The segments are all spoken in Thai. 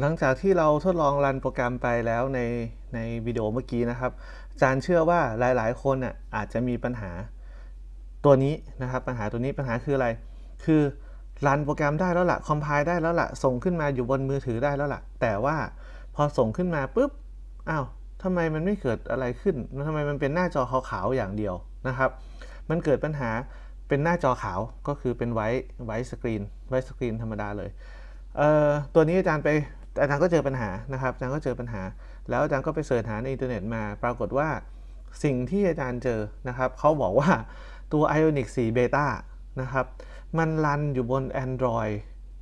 หลังจากที่เราทดลองรันโปรแกรมไปแล้วในในวิดีโอเมื่อกี้นะครับอาจารย์เชื่อว่าหลายๆ คนอ่ะอาจจะมีปัญหาตัวนี้นะครับปัญหาตัวนี้ปัญหาคืออะไร คือรันโปรแกรมได้แล้วละ่ะคอมไพล์ได้แล้วละ่ะส่งขึ้นมาอยู่บนมือถือได้แล้วละ่ะ แต่ว่าพอส่งขึ้นมาปุ๊บอ้าวทำไมมันไม่เกิดอะไรขึ้นทำไมมันเป็นหน้าจอขาวๆอย่างเดียวนะครับ มันเกิดปัญหาเป็นหน้าจอขาวก็คือเป็นไวท์ไวท์สกรีนไวท์สกรีนธรรมดาเลยเอ่อตัวนี้อาจารย์ไปอาจารย์ก็เจอปัญหา นะครับ อาจารย์ก็เจอปัญหา แล้วอาจารย์ก็ไปเสิร์ชหาในอินเทอร์เน็ตมา ปรากฏว่าสิ่งที่อาจารย์เจอ นะครับ เขาบอกว่าตัว Ionic 4 Beta นะครับ มันรันอยู่บน Android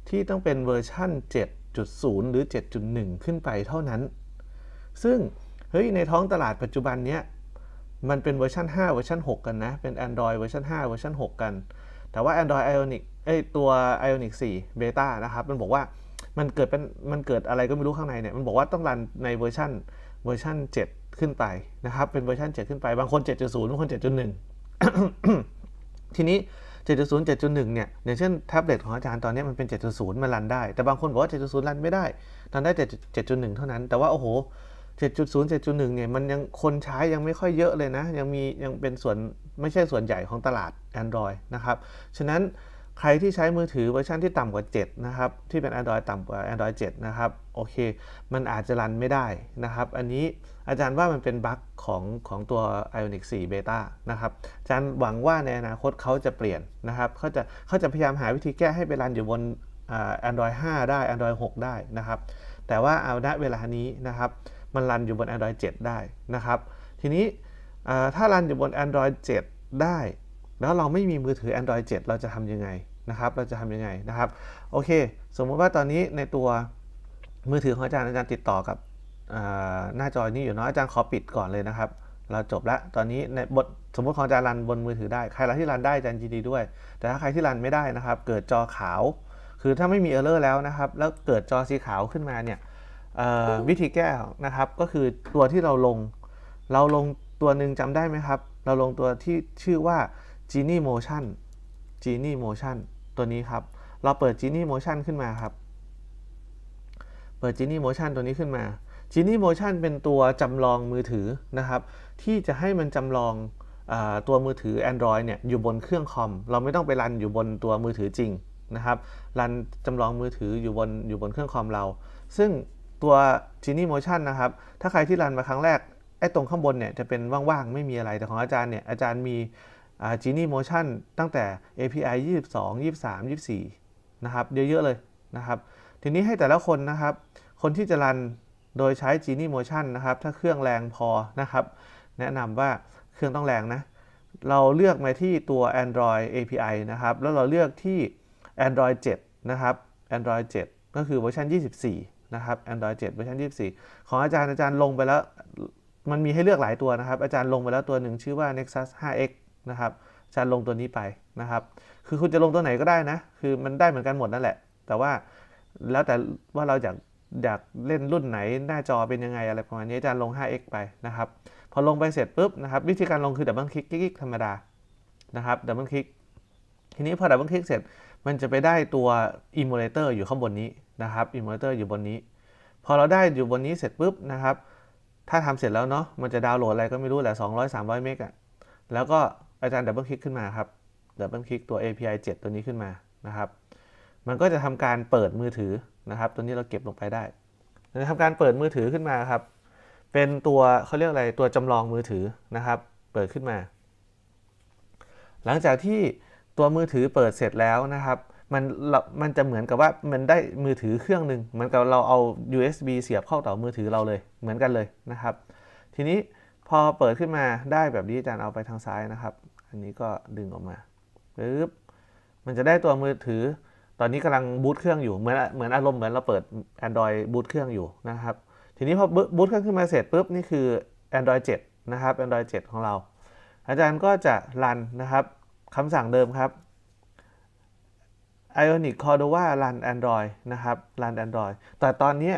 ที่ต้องเป็นเวอร์ชั่น 7.0 หรือ 7.1 ขึ้นไปเท่านั้น ซึ่งเฮ้ย ในท้องตลาดปัจจุบันเนี้ย มันเป็นเวอร์ชัน5 เวอร์ชัน6 กันนะ เป็น Android เวอร์ชัน5 เวอร์ชัน6 กัน แต่ว่า Android Ionic เอ้ยตัว Ionic 4 Beta นะครับ มันบอกว่ามันเกิดเป็นมันเกิดอะไรก็ไม่รู้ข้างในเนี่ยมันบอกว่าต้องรันในเวอร์ชันเวอร์ชัน7 ขึ้นไปนะครับเป็นเวอร์ชัน7 ขึ้นไปบางคน7.0บางคน7.1 ทีนี้ 7.0 7.1เนี่ยอย่างเช่นแท็บเล็ตของอาจารย์ตอนนี้มันเป็น 7.0มันรันได้แต่บางคนบอกว่า7.0รันไม่ได้รันได้7.1 เท่านั้นแต่ว่าโอ้โห7.0 7.1เนี่ยมันยังคนใช้ยังไม่ค่อยเยอะเลยนะ ยังมียังเป็นส่วนไม่ใช่ส่วนใหญ่ของตลาด Android นะครับฉะนั้นใครที่ใช้มือถือเวอร์ชันที่ต่ำกว่า7นะครับที่เป็น Android ต่ำกว่า Android 7นะครับโอเค มันอาจจะรันไม่ได้นะครับอันนี้อาจารย์ว่ามันเป็นบั๊กของของตัว Ionic 4 Beta นะครับอาจารย์หวังว่าในอนาคตเขาจะเปลี่ยนนะครับเขาจะเขาจะพยายามหาวิธีแก้ให้ไปรันอยู่บน Android 5 ได้ Android 6 ได้นะครับแต่ว่าเอาณเวลานี้นะครับมันรันอยู่บน Android 7 ได้นะครับทีนี้ถ้ารันอยู่บน Android 7 ได้ แล้วเราไม่มีมือถือ Android 7 เราจะทำยังไงะครับเราจะทํำยังไงนะครับ โอเค สมมุติว่าตอนนี้ในตัวมือถือของอาจารย์ อาจารย์ติดต่อกับหน้าจอนี้อยู่เนาะอาจารย์ขอปิดก่อนเลยนะครับ เราจบแล้ว ตอนนี้ในบทสมมติของอาจารย์รันบนมือถือได้ ใครรันที่รันได้อาจารย์ยินดีด้วย แต่ถ้าใครที่รันไม่ได้นะครับ เกิดจอขาว คือถ้าไม่มีเออร์เลอร์แล้วนะครับ แล้วเกิดจอสีขาวขึ้นมาเนี่ยวิธีแก้นะครับ ก็คือตัวที่เราลง เราลงตัวหนึ่งจำได้ไหมครับ เราลงตัวที่ชื่อว่า Genie Motion Genie Motion ตัวนี้ครับ เราเปิด Genie Motion ขึ้นมาครับ เปิด Genie Motion ตัวนี้ขึ้นมา Genie Motion เป็นตัวจำลองมือถือนะครับ ที่จะให้มันจำลองตัวมือถือ Android เนี่ยอยู่บนเครื่องคอม เราไม่ต้องไปรันอยู่บนตัวมือถือจริงนะครับ รันจำลองมือถืออยู่บนอยู่บนเครื่องคอมเรา ซึ่งตัว Genie Motion นะครับ ถ้าใครที่รันมาครั้งแรกไอ้ตรงข้างบนเนี่ยจะเป็นว่างๆ ไม่มีอะไร แต่ของอาจารย์เนี่ยอาจารย์มีจีนี่โมชั่นตั้งแต่ API 22 23 24นะครับเยอะๆเลยนะครับทีนี้ให้แต่ละคนนะครับ คนที่จะรันโดยใช้ Genie Motion นะครับถ้าเครื่องแรงพอนะครับแนะนำว่าเครื่องต้องแรงนะเราเลือกมาที่ตัว Android API นะครับแล้วเราเลือกที่ Android 7นะครับ Android 7 ก็คือเวอร์ชัน24นะครับ Android 7เวอร์ชัน24 ของอาจารย์อาจารย์ลงไปแล้วมันมีให้เลือกหลายตัวนะครับ อาจารย์ลงไปแล้วตัวหนึ่งชื่อว่า Nexus 5X ะครับ จะลงตัวนี้ไปนะครับ คือคุณจะลงตัวไหนก็ได้นะ คือมันได้เหมือนกันหมดนั่นแหละ แต่ว่าแล้วแต่ว่าเราอยาก อยากเล่นรุ่นไหน หน้าจอเป็นยังไง อะไรประมาณนี้ อาจารย์ลง 5x ไป นะครับ พอลงไปเสร็จปุ๊บนะครับวิธีการลงคือดับเบิลคลิกคลิกธรรมดานะครับดับเบิลคลิก ทีนี้พอดับเบิลคลิกเสร็จมันจะไปได้ตัวอิมูเลเตอร์อยู่ข้างบนนี้นะครับอิมูเลเตอร์อยู่บนนี้ พอเราได้อยู่บนนี้เสร็จปุ๊บนะครับถ้าทำเสร็จแล้วเนาะมันจะดาวน์โหลดอะไรก็ไม่รู้แหละ 200 300 เมกอะแล้วก็อาจารย์ดับเบิลคลิกขึ้นมาครับ ดับเบิลคลิกตัว API 7 ตัวนี้ขึ้นมา นะครับ มันก็จะทำการเปิดมือถือนะครับ ตัวนี้เราเก็บลงไปได้จะทำการเปิดมือถือขึ้นมาครับ เป็นตัวเขาเรียกอะไร ตัวจำลองมือถือนะครับ เปิดขึ้นมา หลังจากที่ตัวมือถือเปิดเสร็จแล้วนะครับ มันมันจะเหมือนกับว่ามันได้มือถือเครื่องหนึ่งเหมือนกับเราเอา USB เสียบเข้าต่อมือถือเราเลย เหมือนกันเลยนะครับ ทีนี้พอเปิดขึ้นมาได้แบบนี้อาจารย์เอาไปทางซ้ายนะครับอันนี้ก็ดึงออกมาปึ๊บ มันจะได้ตัวมือถือ ตอนนี้กำลังบูตเครื่องอยู่ เหมือนเหมือนอารมณ์เหมือนเราเปิด Android บูตเครื่องอยู่นะครับ ทีนี้พอบูตเครื่องขึ้นมาเสร็จปุ๊บนี่คือ Android 7 นะครับ Android 7 ของเรา อาจารย์ก็จะรันนะครับคำสั่งเดิมครับ Ionic Cordova Run Android นะครับ Run Android แต่ตอนนี้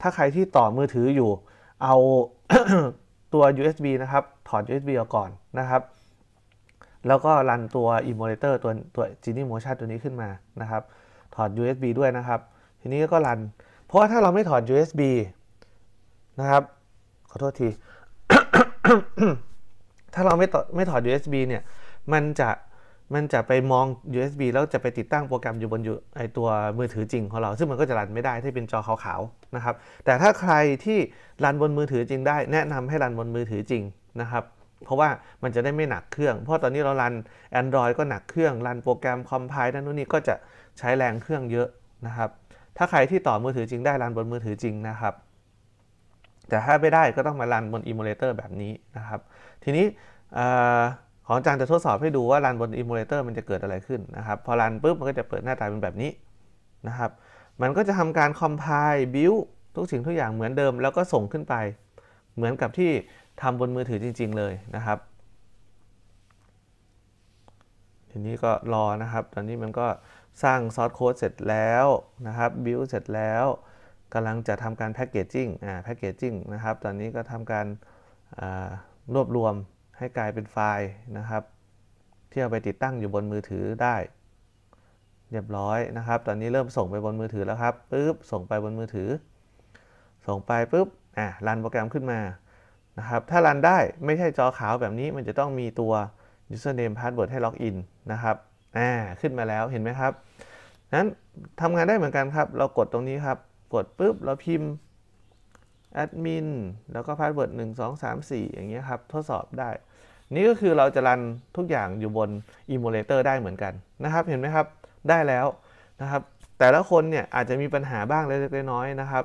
ถ้าใครที่ต่อมือถืออยู่ เอาตัว USB นะครับ ถอด USB ออกก่อนนะครับแล้วก็รันตัว e m o l a t o r ตัวตัว Genie Motion ตัวนี้ขึ้นมานะครับ ถอด USB ด้วยนะครับ ทีนี้ก็รันเพราะว่าถ้าเราไม่ถอด USB นะครับขอโทษทีถ้าเราไม่ไม่ถอด USB เนี่ย มันจะมันจะไปมอง USB แล้วจะไปติดตั้งโปรแกรมอยู่บนไอตัวมือถือจริงของเราซึ่งมันก็จะรันไม่ได้ที่เป็นจอขาวๆนะครับ แต่ถ้าใครที่รันบนมือถือจริงได้แนะนำให้รันบนมือถือจริงนะครับเพราะว่ามันจะได้ไม่หนักเครื่อง เพราะตอนนี้เราลัน Android ก็หนักเครื่องรันโปรแกรมคอมไพล์นั่นนู่นนี่ก็จะใช้แรงเครื่องเยอะนะครับ ถ้าใครที่ต่อมือถือจริงได้รันบนมือถือจริงนะครับ แต่ถ้าไม่ได้ก็ต้องมารันบนอิมูเลเตอร์แบบนี้นะครับ ทีนี้ของอาจารย์จะทดสอบให้ดูว่ารันบนอิมูเลเตอร์มันจะเกิดอะไรขึ้นนะครับ พอรันปุ๊บมันก็จะเปิดหน้าตาเป็นแบบนี้นะครับ มันก็จะทำการคอมไพล์บิวทุกสิ่งทุกอย่างเหมือนเดิมแล้วก็ส่งขึ้นไปเหมือนกับที่ทำบนมือถือจริงๆเลยนะครับทีนี้ก็รอนะครับ ตอนนี้มันก็สร้างซอสโค้ดเสร็จแล้วนะครับ บิวเสร็จแล้วกำลังจะทำการแพ็กเกจจิ้งอ่าแพ็กเกจจิ้งนะครับ ตอนนี้ก็ทำการรวบรวมให้กลายเป็นไฟล์นะครับ ที่เอาไปติดตั้งอยู่บนมือถือได้ เรียบร้อยนะครับ ตอนนี้เริ่มส่งไปบนมือถือแล้วครับปุ๊บ ส่งไปบนมือถือ ส่งไปปุ๊บอ่ะรันโปรแกรมขึ้นมานะครับถ้ารันได้ไม่ใช่จอขาวแบบนี้ มันจะต้องมีตัว username password ให้ล็อกอินนะครับอ่าขึ้นมาแล้วเห็นไหมครับนั้นทำงานได้เหมือนกันครับ เรากดตรงนี้ครับ กดปุ๊บ เราพิมพ์ admin แล้วก็ password 1 2 3 4 อย่างเงี้ยครับทดสอบได้ นี่ก็คือเราจะรันทุกอย่างอยู่บน emulator ได้เหมือนกันนะครับเห็นไหมครับ ได้แล้วนะครับ แต่ละคนเนี่ยอาจจะมีปัญหาบ้างเล็กๆน้อยๆนะครับ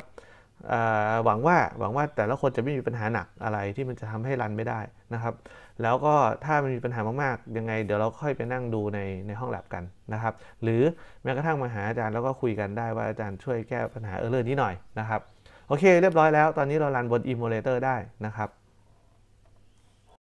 หวังว่าหวังว่าแต่ละคนจะไม่มีปัญหาหนักอะไรที่มันจะทำให้รันไม่ได้นะครับแล้วก็ถ้ามันมีปัญหามากๆ ยังไงเดี๋ยวเราค่อยไปนั่งดูในในห้องแลบกันนะครับ หรือแม้กระทั่งมาหาอาจารย์แล้วก็คุยกันได้ว่าอาจารย์ช่วยแก้ปัญหาเออรืเลอร์นี้หน่อยนะครับ โอเคเรียบร้อยแล้วตอนนี้เรารันบนอิมูเลเตอร์ได้นะครับ